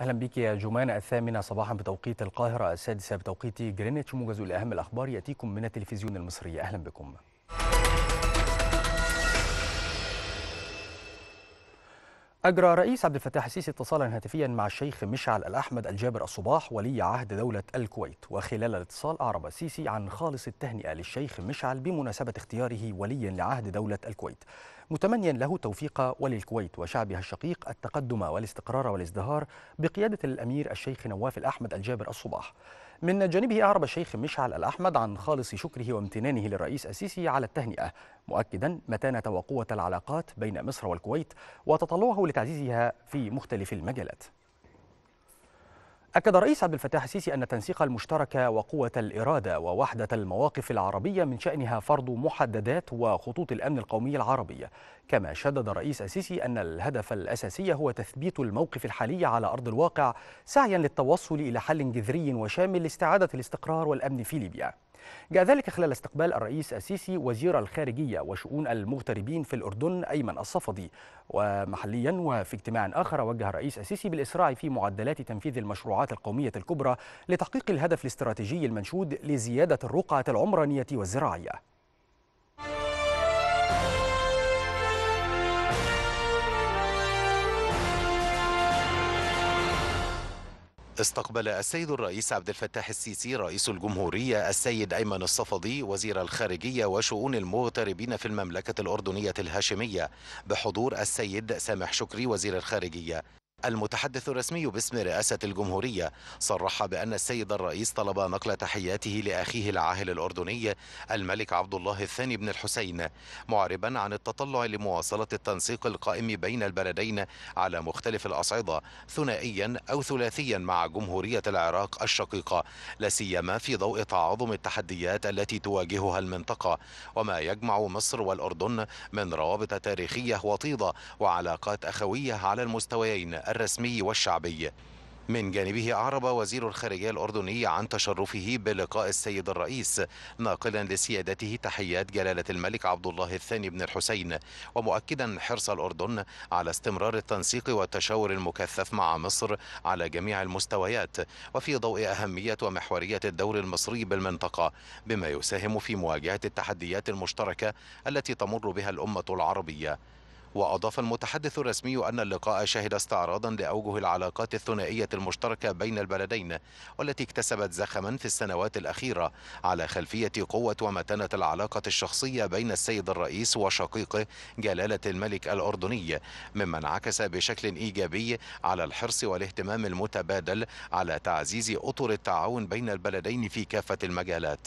اهلا بك يا جمان الثامنه صباحا بتوقيت القاهره السادسه بتوقيت جرينتش موجز لاهم الاخبار ياتيكم من التلفزيون المصري اهلا بكم أجرى رئيس عبد الفتاح السيسي اتصالا هاتفيا مع الشيخ مشعل الأحمد الجابر الصباح ولي عهد دولة الكويت وخلال الاتصال أعرب السيسي عن خالص التهنئة للشيخ مشعل بمناسبة اختياره وليا لعهد دولة الكويت متمنيا له توفيق وللكويت وشعبها الشقيق التقدم والاستقرار والازدهار بقيادة الأمير الشيخ نواف الأحمد الجابر الصباح من جانبه أعرب الشيخ مشعل الأحمد عن خالص شكره وامتنانه للرئيس السيسي على التهنئة مؤكدا متانة وقوة العلاقات بين مصر والكويت وتطلعه لتعزيزها في مختلف المجالات أكد الرئيس عبد الفتاح السيسي أن التنسيق المشترك وقوة الإرادة ووحدة المواقف العربية من شأنها فرض محددات وخطوط الأمن القومي العربية كما شدد الرئيس السيسي أن الهدف الأساسي هو تثبيت الموقف الحالي على أرض الواقع سعيا للتوصل إلى حل جذري وشامل لاستعادة الاستقرار والأمن في ليبيا جاء ذلك خلال استقبال الرئيس السيسي وزير الخارجية وشؤون المغتربين في الأردن أيمن الصفدي ومحليا وفي اجتماع آخر وجه الرئيس السيسي بالإسراع في معدلات تنفيذ المشروعات القومية الكبرى لتحقيق الهدف الاستراتيجي المنشود لزيادة الرقعة العمرانية والزراعية استقبل السيد الرئيس عبد الفتاح السيسي رئيس الجمهورية السيد أيمن الصفدي وزير الخارجية وشؤون المغتربين في المملكة الأردنية الهاشمية بحضور السيد سامح شكري وزير الخارجية المتحدث الرسمي باسم رئاسة الجمهورية صرح بأن السيد الرئيس طلب نقل تحياته لأخيه العاهل الأردني الملك عبد الله الثاني بن الحسين معربا عن التطلع لمواصلة التنسيق القائم بين البلدين على مختلف الأصعدة ثنائيا أو ثلاثيا مع جمهورية العراق الشقيقة لا سيما في ضوء تعاظم التحديات التي تواجهها المنطقة وما يجمع مصر والأردن من روابط تاريخية وطيدة وعلاقات أخوية على المستويين الرسمي والشعبي من جانبه أعرب وزير الخارجية الأردني عن تشرفه بلقاء السيد الرئيس ناقلا لسيادته تحيات جلالة الملك عبد الله الثاني بن الحسين ومؤكدا حرص الأردن على استمرار التنسيق والتشاور المكثف مع مصر على جميع المستويات وفي ضوء أهمية ومحورية الدور المصري بالمنطقة بما يساهم في مواجهة التحديات المشتركة التي تمر بها الأمة العربية وأضاف المتحدث الرسمي أن اللقاء شهد استعراضا لأوجه العلاقات الثنائية المشتركة بين البلدين والتي اكتسبت زخما في السنوات الأخيرة على خلفية قوة ومتانة العلاقة الشخصية بين السيد الرئيس وشقيقه جلالة الملك الأردني مما انعكس بشكل إيجابي على الحرص والاهتمام المتبادل على تعزيز أطر التعاون بين البلدين في كافة المجالات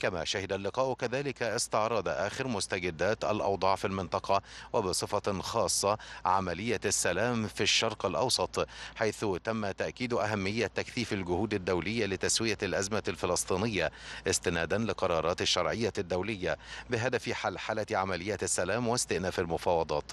كما شهد اللقاء كذلك استعراض آخر مستجدات الأوضاع في المنطقة وبصفة خاصة عملية السلام في الشرق الأوسط حيث تم تأكيد أهمية تكثيف الجهود الدولية لتسوية الأزمة الفلسطينية استنادا لقرارات الشرعية الدولية بهدف حلحلة عملية السلام واستئناف المفاوضات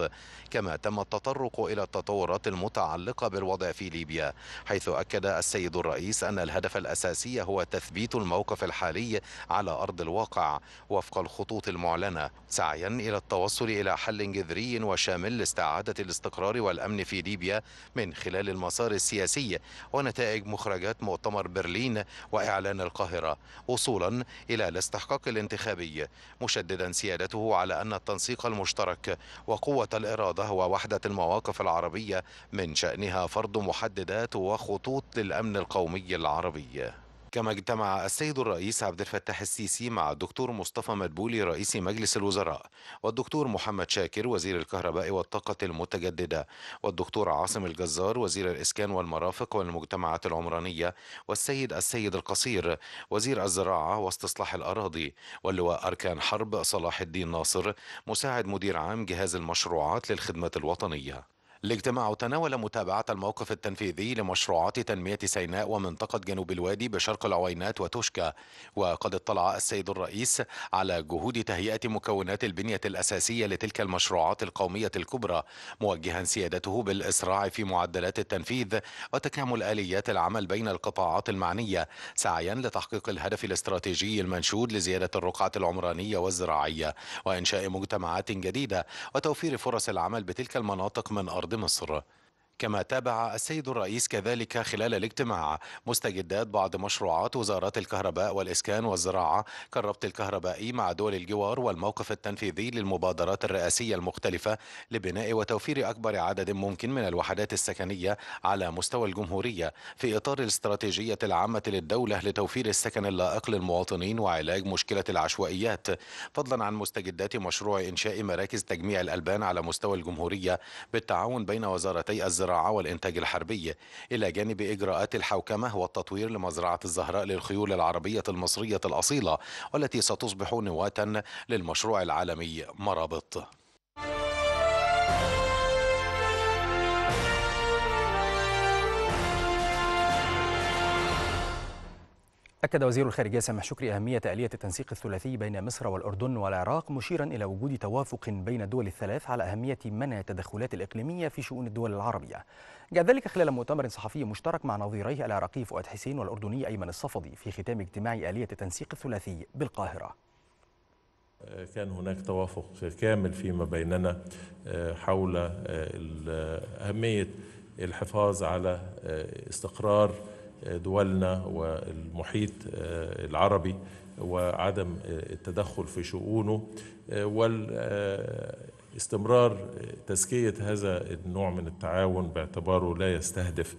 كما تم التطرق إلى التطورات المتعلقة بالوضع في ليبيا حيث أكد السيد الرئيس أن الهدف الأساسي هو تثبيت الموقف الحالي على أرض الواقع وفق الخطوط المعلنة سعيا إلى التوصل إلى حل جذري شامل لاستعادة الاستقرار والأمن في ليبيا من خلال المسار السياسي ونتائج مخرجات مؤتمر برلين وإعلان القاهرة وصولا إلى الاستحقاق الانتخابي مشددا سيادته على أن التنسيق المشترك وقوة الإرادة ووحدة المواقف العربية من شأنها فرض محددات وخطوط للأمن القومي العربي كما اجتمع السيد الرئيس عبد الفتاح السيسي مع الدكتور مصطفى مدبولي رئيس مجلس الوزراء والدكتور محمد شاكر وزير الكهرباء والطاقة المتجددة والدكتور عاصم الجزار وزير الإسكان والمرافق والمجتمعات العمرانية والسيد السيد القصير وزير الزراعة واستصلاح الأراضي واللواء أركان حرب صلاح الدين ناصر مساعد مدير عام جهاز المشروعات للخدمة الوطنية الاجتماع تناول متابعة الموقف التنفيذي لمشروعات تنمية سيناء ومنطقة جنوب الوادي بشرق العوينات وتوشكا وقد اطلع السيد الرئيس على جهود تهيئة مكونات البنية الأساسية لتلك المشروعات القومية الكبرى موجها سيادته بالإسراع في معدلات التنفيذ وتكامل آليات العمل بين القطاعات المعنية سعيا لتحقيق الهدف الاستراتيجي المنشود لزيادة الرقعة العمرانية والزراعية وإنشاء مجتمعات جديدة وتوفير فرص العمل بتلك المناطق من أرض مستخدمة السرة كما تابع السيد الرئيس كذلك خلال الاجتماع مستجدات بعض مشروعات وزارات الكهرباء والإسكان والزراعة كالربط الكهربائي مع دول الجوار والموقف التنفيذي للمبادرات الرئاسية المختلفة لبناء وتوفير أكبر عدد ممكن من الوحدات السكنية على مستوى الجمهورية في إطار الاستراتيجية العامة للدولة لتوفير السكن اللائق للمواطنين وعلاج مشكلة العشوائيات فضلا عن مستجدات مشروع إنشاء مراكز تجميع الألبان على مستوى الجمهورية بالتعاون بين وزارتي الزراعة الزراعة والإنتاج الحربي إلى جانب إجراءات الحوكمة والتطوير لمزرعة الزهراء للخيول العربية المصرية الأصيلة والتي ستصبح نواة للمشروع العالمي مرابط أكد وزير الخارجية سامح شكري أهمية آلية التنسيق الثلاثي بين مصر والأردن والعراق مشيرا إلى وجود توافق بين الدول الثلاث على أهمية منع التدخلات الإقليمية في شؤون الدول العربية جاء ذلك خلال مؤتمر صحفي مشترك مع نظيريه العراقي فؤاد حسين والأردني أيمن الصفدي في ختام اجتماع آلية التنسيق الثلاثي بالقاهرة آه، كان هناك توافق كامل فيما بيننا آه، حول آه، أهمية الحفاظ على استقرار دولنا والمحيط آه، العربي وعدم آه، التدخل في شؤونه آه، والاستمرار تزكية هذا النوع من التعاون باعتباره لا يستهدف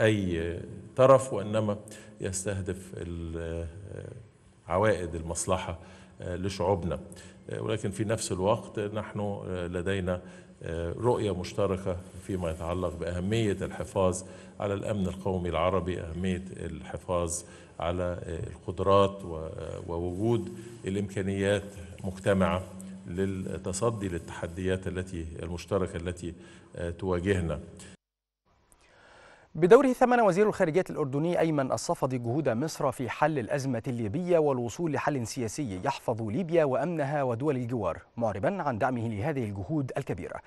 أي طرف وإنما يستهدف عوائد المصلحة لشعوبنا ولكن في نفس الوقت نحن لدينا رؤية مشتركة فيما يتعلق بأهمية الحفاظ على الأمن القومي العربي أهمية الحفاظ على القدرات ووجود الإمكانيات مجتمعة للتصدي للتحديات التي المشتركة التي تواجهنا بدوره ثمن وزير الخارجية الأردني أيمن الصفدي جهود مصر في حل الأزمة الليبية والوصول لحل سياسي يحفظ ليبيا وأمنها ودول الجوار معربا عن دعمه لهذه الجهود الكبيرة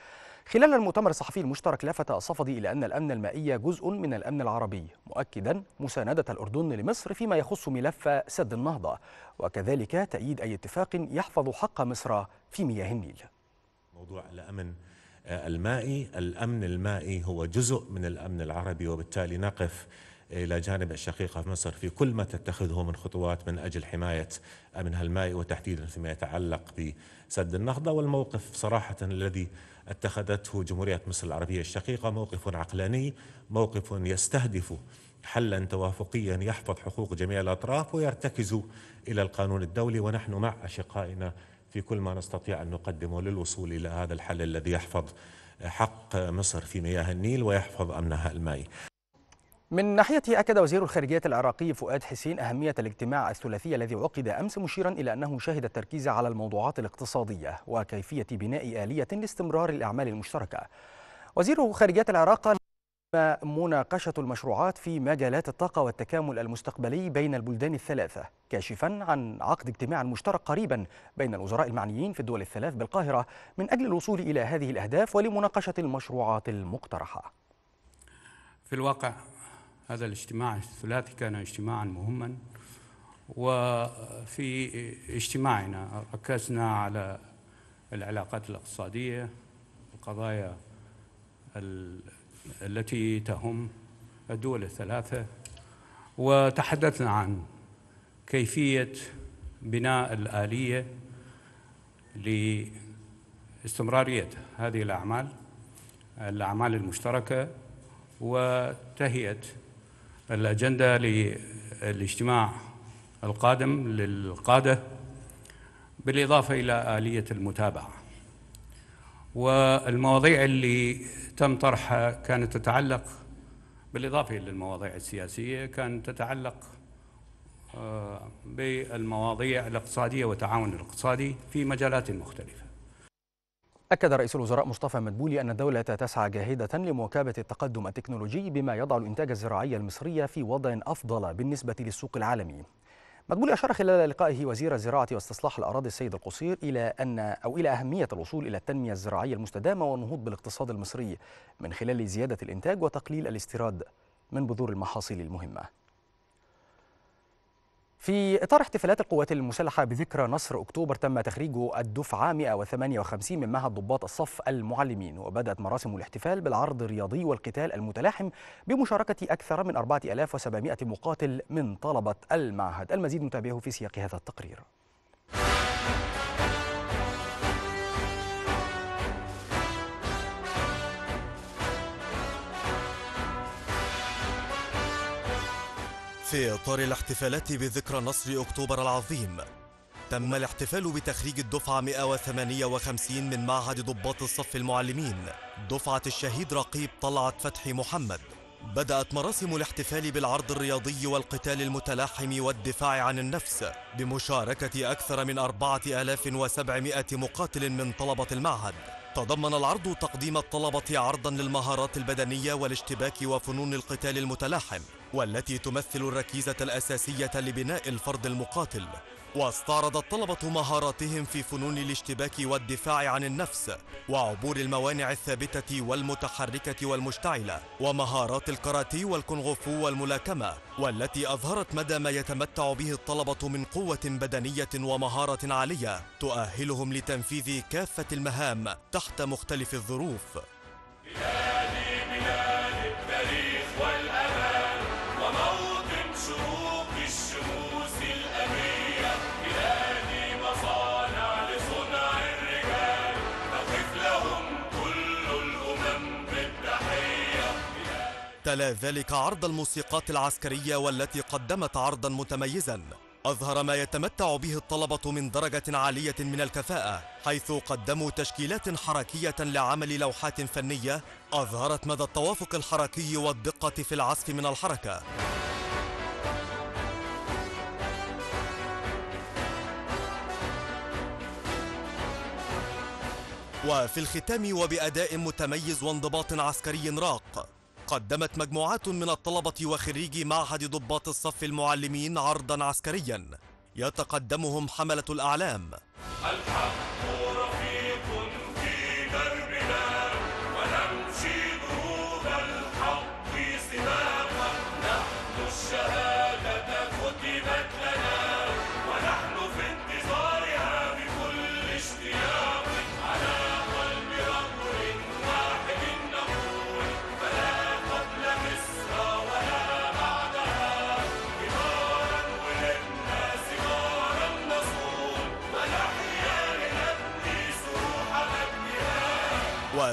خلال المؤتمر الصحفي المشترك لفت الصفدي إلى أن الأمن المائي جزء من الأمن العربي مؤكدا مساندة الأردن لمصر فيما يخص ملف سد النهضة وكذلك تأييد أي اتفاق يحفظ حق مصر في مياه النيل موضوع الأمن آه، المائي الأمن المائي هو جزء من الأمن العربي وبالتالي نقف إلى جانب الشقيقة في مصر في كل ما تتخذه من خطوات من أجل حماية أمنها المائي وتحديدا فيما يتعلق بسد النهضة والموقف صراحة الذي اتخذته جمهورية مصر العربية الشقيقة موقف عقلاني موقف يستهدف حلا توافقيا يحفظ حقوق جميع الأطراف ويرتكز إلى القانون الدولي ونحن مع أشقائنا في كل ما نستطيع أن نقدمه للوصول إلى هذا الحل الذي يحفظ حق مصر في مياه النيل ويحفظ أمنها المائي من ناحيته أكد وزير الخارجية العراقي فؤاد حسين أهمية الاجتماع الثلاثي الذي عقد أمس مشيرا إلى أنه شهد التركيز على الموضوعات الاقتصادية وكيفية بناء آلية لاستمرار الأعمال المشتركة وزير خارجية العراق مناقشة المشروعات في مجالات الطاقة والتكامل المستقبلي بين البلدان الثلاثة كاشفا عن عقد اجتماع مشترك قريبا بين الوزراء المعنيين في الدول الثلاث بالقاهرة من أجل الوصول إلى هذه الأهداف ولمناقشة المشروعات المقترحة في الواقع هذا الاجتماع الثلاثي كان اجتماعا مهما وفي اجتماعنا ركزنا على العلاقات الاقتصادية القضايا التي تهم الدول الثلاثة وتحدثنا عن كيفية بناء الآلية لاستمرارية هذه الأعمال الأعمال المشتركة وتهيئة الأجندة للاجتماع القادم للقادة بالإضافة إلى آلية المتابعة والمواضيع اللي تم طرحها كانت تتعلق بالإضافة للمواضيع السياسية كانت تتعلق آه، بالمواضيع الاقتصادية والتعاون الاقتصادي في مجالات مختلفة أكد رئيس الوزراء مصطفى مدبولي أن الدولة تسعى جاهدة لمواكبة التقدم التكنولوجي بما يضع الإنتاج الزراعي المصري في وضع أفضل بالنسبة للسوق العالمي مدبولي أشار خلال لقائه وزير الزراعة واستصلاح الأراضي السيد القصير إلى أن أو إلى أهمية الوصول إلى التنمية الزراعية المستدامة والنهوض بالاقتصاد المصري من خلال زيادة الإنتاج وتقليل الاستيراد من بذور المحاصيل المهمة في إطار احتفالات القوات المسلحة بذكرى نصر أكتوبر تم تخريج الدفعة 158 من معهد ضباط الصف المعلمين وبدأت مراسم الاحتفال بالعرض الرياضي والقتال المتلاحم بمشاركة أكثر من 4700 مقاتل من طلبة المعهد المزيد نتابعه في سياق هذا التقرير في إطار الاحتفالات بذكرى نصر أكتوبر العظيم تم الاحتفال بتخريج الدفعة 158 من معهد ضباط الصف المعلمين دفعة الشهيد رقيب طلعت فتحي محمد بدأت مراسم الاحتفال بالعرض الرياضي والقتال المتلاحم والدفاع عن النفس بمشاركة أكثر من 4700 مقاتل من طلبة المعهد تضمن العرض تقديم الطلبة عرضا للمهارات البدنية والاشتباك وفنون القتال المتلاحم والتي تمثل الركيزة الأساسية لبناء الفرد المقاتل واستعرض الطلبة مهاراتهم في فنون الاشتباك والدفاع عن النفس وعبور الموانع الثابتة والمتحركة والمشتعلة ومهارات الكاراتيه والكونغفو والملاكمة والتي أظهرت مدى ما يتمتع به الطلبة من قوة بدنية ومهارة عالية تؤهلهم لتنفيذ كافة المهام تحت مختلف الظروف تلا ذلك عرض الموسيقات العسكرية والتي قدمت عرضا متميزا أظهر ما يتمتع به الطلبة من درجة عالية من الكفاءة حيث قدموا تشكيلات حركية لعمل لوحات فنية أظهرت مدى التوافق الحركي والدقة في العزف من الحركة وفي الختام وبأداء متميز وانضباط عسكري راق قدمت مجموعات من الطلبة وخريجي معهد ضباط الصف المعلمين عرضا عسكريا يتقدمهم حملة الأعلام الحق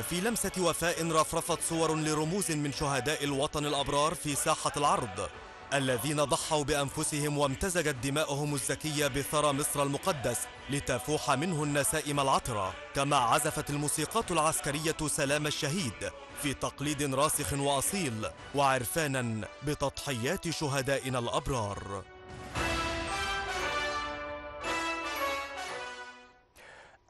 وفي لمسة وفاء رفرفت صور لرموز من شهداء الوطن الأبرار في ساحة العرض الذين ضحوا بأنفسهم وامتزجت دماؤهم الزكية بثرى مصر المقدس لتفوح منه النسائم العطرة كما عزفت الموسيقات العسكرية سلام الشهيد في تقليد راسخ وأصيل وعرفانا بتضحيات شهدائنا الأبرار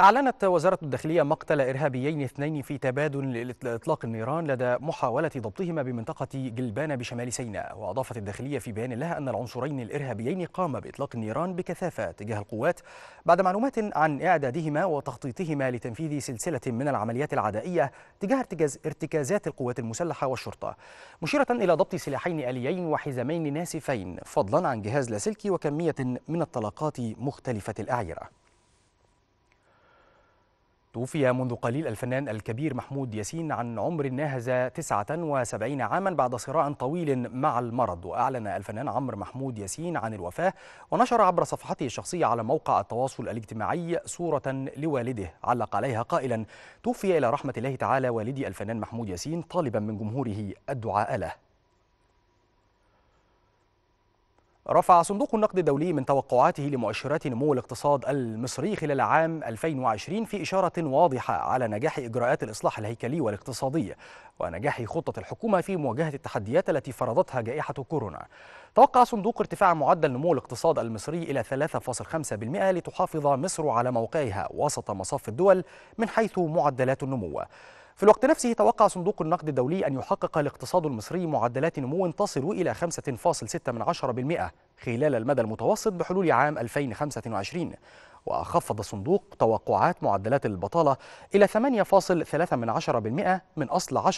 أعلنت وزارة الداخلية مقتل إرهابيين اثنين في تبادل لإطلاق النيران لدى محاولة ضبطهما بمنطقة جلبانة بشمال سيناء وأضافت الداخلية في بيان لها أن العنصرين الإرهابيين قاما بإطلاق النيران بكثافة تجاه القوات بعد معلومات عن إعدادهما وتخطيطهما لتنفيذ سلسلة من العمليات العدائية تجاه ارتكازات القوات المسلحة والشرطة مشيرة إلى ضبط سلاحين آليين وحزامين ناسفين فضلا عن جهاز لاسلكي وكمية من الطلقات مختلفة الأعيرة توفي منذ قليل الفنان الكبير محمود ياسين عن عمر ناهز 79 عاما بعد صراع طويل مع المرض وأعلن الفنان عمرو محمود ياسين عن الوفاة ونشر عبر صفحته الشخصية على موقع التواصل الاجتماعي صورة لوالده علق عليها قائلا توفي إلى رحمة الله تعالى والدي الفنان محمود ياسين طالبا من جمهوره الدعاء له رفع صندوق النقد الدولي من توقعاته لمؤشرات نمو الاقتصاد المصري خلال عام 2020 في إشارة واضحة على نجاح إجراءات الإصلاح الهيكلي والاقتصادي ونجاح خطة الحكومة في مواجهة التحديات التي فرضتها جائحة كورونا توقع صندوق ارتفاع معدل نمو الاقتصاد المصري إلى 3.5% لتحافظ مصر على موقعها وسط مصاف الدول من حيث معدلات النمو في الوقت نفسه توقع صندوق النقد الدولي أن يحقق الاقتصاد المصري معدلات نمو تصل إلى 5.6% خلال المدى المتوسط بحلول عام 2025 وخفض الصندوق توقعات معدلات البطالة إلى 8.3% من أصل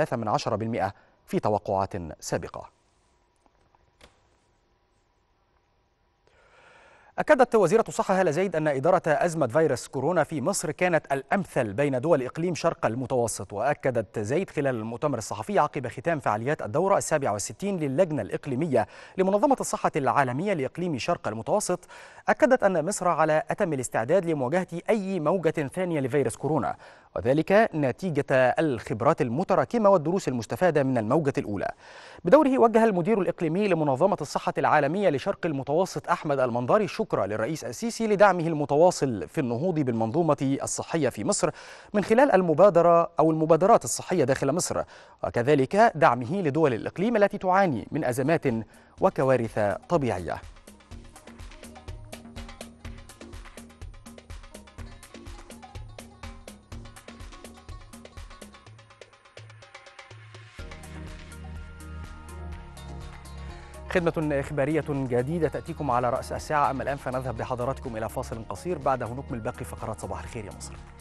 10.3% في توقعات سابقة أكدت وزيرة الصحة هالة زيد أن إدارة أزمة فيروس كورونا في مصر كانت الأمثل بين دول إقليم شرق المتوسط وأكدت زيد خلال المؤتمر الصحفي عقب ختام فعاليات الدورة السابعة والستين للجنة الإقليمية لمنظمة الصحة العالمية لإقليم شرق المتوسط أكدت أن مصر على أتم الاستعداد لمواجهة أي موجة ثانية لفيروس كورونا وذلك نتيجة الخبرات المتراكمة والدروس المستفادة من الموجة الأولى بدوره وجه المدير الإقليمي لمنظمة الصحة العالمية لشرق المتوسط أحمد المنظري الشكر للرئيس السيسي لدعمه المتواصل في النهوض بالمنظومة الصحية في مصر من خلال المبادرة أو المبادرات الصحية داخل مصر وكذلك دعمه لدول الإقليم التي تعاني من أزمات وكوارث طبيعية خدمة إخبارية جديدة تأتيكم على رأس الساعة أما الآن فنذهب بحضراتكم إلى فاصل قصير بعده نكمل باقي فقرات صباح الخير يا مصر